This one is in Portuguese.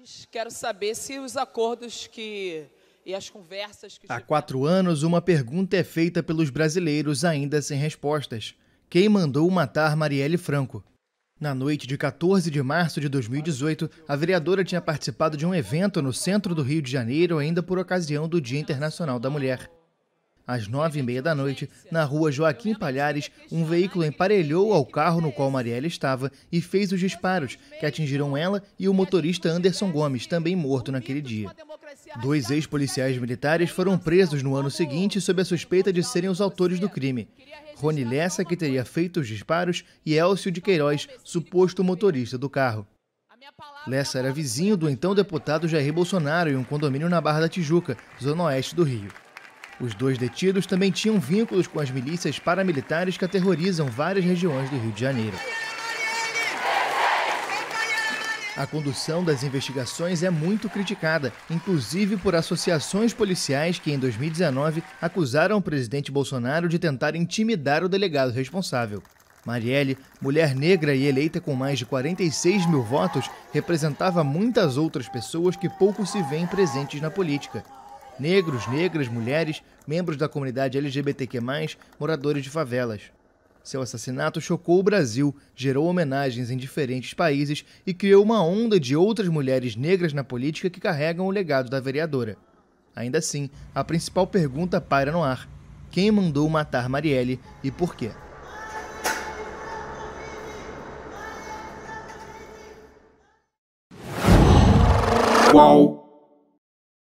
Mas quero saber se os acordos que e as conversas que. Há quatro anos, uma pergunta é feita pelos brasileiros ainda sem respostas: quem mandou matar Marielle Franco? Na noite de 14 de março de 2018, a vereadora tinha participado de um evento no centro do Rio de Janeiro, ainda por ocasião do Dia Internacional da Mulher. Às nove e meia da noite, na rua Joaquim Palhares, um veículo emparelhou ao carro no qual Marielle estava e fez os disparos, que atingiram ela e o motorista Anderson Gomes, também morto naquele dia. Dois ex-policiais militares foram presos no ano seguinte sob a suspeita de serem os autores do crime. Rony Lessa, que teria feito os disparos, e Elcio de Queiroz, suposto motorista do carro. Lessa era vizinho do então deputado Jair Bolsonaro em um condomínio na Barra da Tijuca, zona oeste do Rio. Os dois detidos também tinham vínculos com as milícias paramilitares que aterrorizam várias regiões do Rio de Janeiro. A condução das investigações é muito criticada, inclusive por associações policiais que, em 2019, acusaram o presidente Bolsonaro de tentar intimidar o delegado responsável. Marielle, mulher negra e eleita com mais de 46 mil votos, representava muitas outras pessoas que pouco se veem presentes na política negros, negras, mulheres, membros da comunidade LGBTQ, moradores de favelas. Seu assassinato chocou o Brasil, gerou homenagens em diferentes países e criou uma onda de outras mulheres negras na política que carregam o legado da vereadora. Ainda assim, a principal pergunta paira no ar: quem mandou matar Marielle e por quê? Qual?